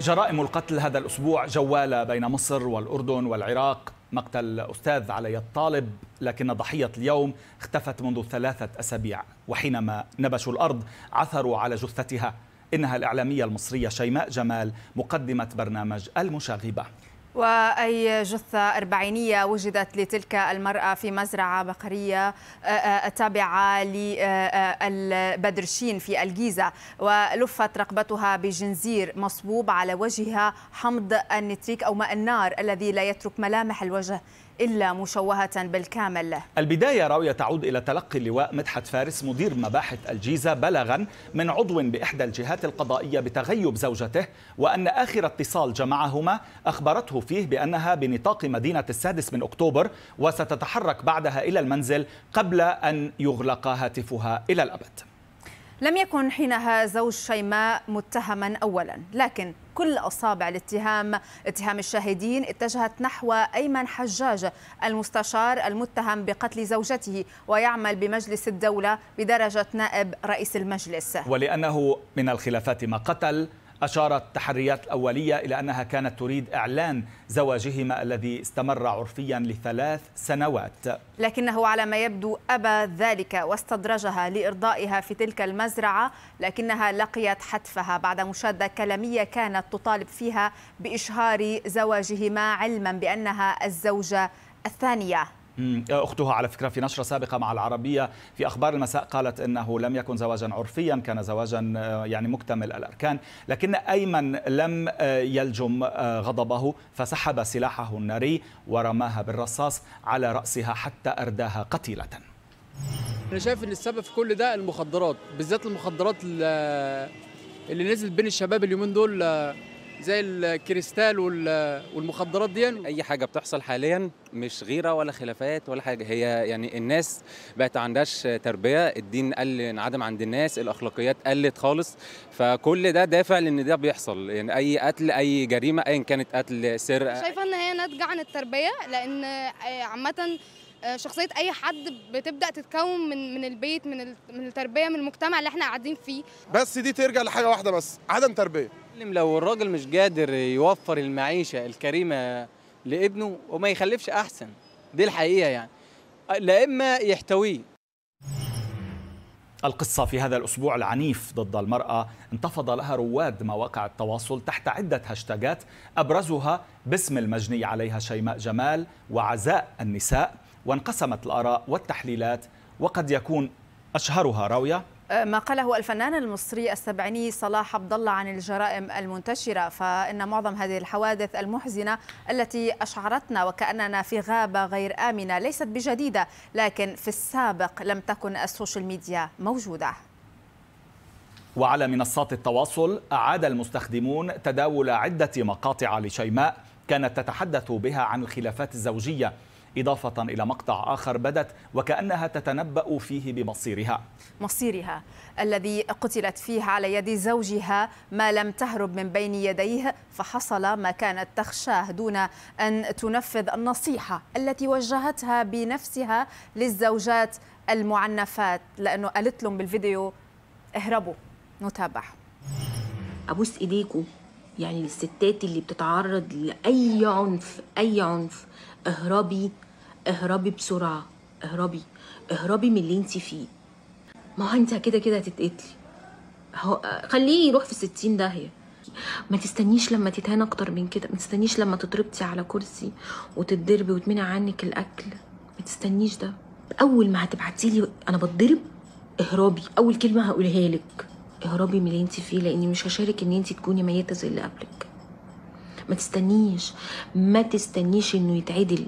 جرائم القتل هذا الأسبوع جوالة بين مصر والأردن والعراق مقتل أستاذ علي الطالب لكن ضحية اليوم اختفت منذ ثلاثة أسابيع وحينما نبشوا الأرض عثروا على جثتها إنها الإعلامية المصرية شيماء جمال مقدمة برنامج المشاغبة وأي جثة أربعينية وجدت لتلك المرأة في مزرعة بقرية آه، آه، التابعة للبدرشين في الجيزة ولفت رقبتها بجنزير مصبوب على وجهها حمض النتريك أو ماء النار الذي لا يترك ملامح الوجه إلا مشوهة بالكامل البداية راوية تعود إلى تلقي اللواء مدحت فارس مدير مباحث الجيزة بلغا من عضو بإحدى الجهات القضائية بتغيب زوجته وأن آخر اتصال جمعهما أخبرته فيه بأنها بنطاق مدينة السادس من أكتوبر وستتحرك بعدها إلى المنزل قبل أن يغلق هاتفها إلى الأبد لم يكن حينها زوج شيماء متهما اولا لكن كل اصابع الاتهام اتهام الشاهدين اتجهت نحو ايمن حجاج المستشار المتهم بقتل زوجته ويعمل بمجلس الدوله بدرجه نائب رئيس المجلس ولانه من الخلافات ما قتل أشارت تحريات الأولية إلى أنها كانت تريد إعلان زواجهما الذي استمر عرفيا لثلاث سنوات لكنه على ما يبدو أبى ذلك واستدرجها لإرضائها في تلك المزرعة لكنها لقيت حتفها بعد مشادة كلامية كانت تطالب فيها بإشهار زواجهما علما بأنها الزوجة الثانية أختها على فكرة في نشرة سابقة مع العربية في أخبار المساء قالت أنه لم يكن زواجا عرفيا كان زواجا آه، يعني مكتمل الأركان لكن أيمن لم آه، يلجم آه، غضبه فسحب سلاحه الناري ورماها بالرصاص على رأسها حتى أرداها قتيلة أنا شايف أن السبب في كل ده المخدرات بالذات المخدرات اللي نزلت بين الشباب اليومين دول زي الكريستال والمخدرات دي يعني؟ اي حاجه بتحصل حاليا مش غيره ولا خلافات ولا حاجه هي يعني الناس بقت عندهاش تربيه الدين قل انعدم عند الناس الاخلاقيات قلت خالص فكل ده دافع لان ده بيحصل يعني اي قتل اي جريمه ايا كانت قتل سرقه شايفه ان هي ناتجه عن التربيه لان آه، عامه آه، شخصيه اي حد بتبدا تتكون من من البيت من من التربيه من المجتمع اللي احنا قاعدين فيه بس دي ترجع لحاجه واحده بس عدم تربيه معلم لو الراجل مش قادر يوفر المعيشه الكريمه لابنه وما يخلفش احسن دي الحقيقه يعني لا اما يحتويه القصة في هذا الأسبوع العنيف ضد المرأة انتفض لها رواد مواقع التواصل تحت عدة هاشتاجات أبرزها باسم المجني عليها شيماء جمال وعزاء النساء وانقسمت الآراء والتحليلات وقد يكون أشهرها راوية ما قاله الفنان المصري السبعيني صلاح عبد الله عن الجرائم المنتشره فان معظم هذه الحوادث المحزنه التي اشعرتنا وكاننا في غابه غير امنه ليست بجديده لكن في السابق لم تكن السوشيال ميديا موجوده وعلى منصات التواصل اعاد المستخدمون تداول عده مقاطع لشيماء كانت تتحدث بها عن الخلافات الزوجيه إضافة إلى مقطع آخر بدت وكأنها تتنبأ فيه بمصيرها مصيرها الذي قتلت فيه على يد زوجها ما لم تهرب من بين يديه فحصل ما كانت تخشاه دون أن تنفذ النصيحة التي وجهتها بنفسها للزوجات المعنفات لأنه قالت لهم بالفيديو اهربوا نتابع أبوس إيديكم يعني الستات اللي بتتعرض لاي عنف اي عنف اهربي اهربي بسرعه اهربي اهربي من اللي انت فيه ما هو انت كده كده هتتقتلي هو خليه يروح في 60 داهيه ما تستنيش لما تتهان اكتر من كده ما تستنيش لما تتربطي على كرسي وتتضربي وتمنع عنك الاكل ما تستنيش ده اول ما هتبعتيلي انا بتضرب اهربي اول كلمه هقولها لك اهربي من اللي انت فيه لاني مش هشارك ان انت تكوني ميته زي اللي قبلك ما تستنيش ما تستنيش انه يتعدل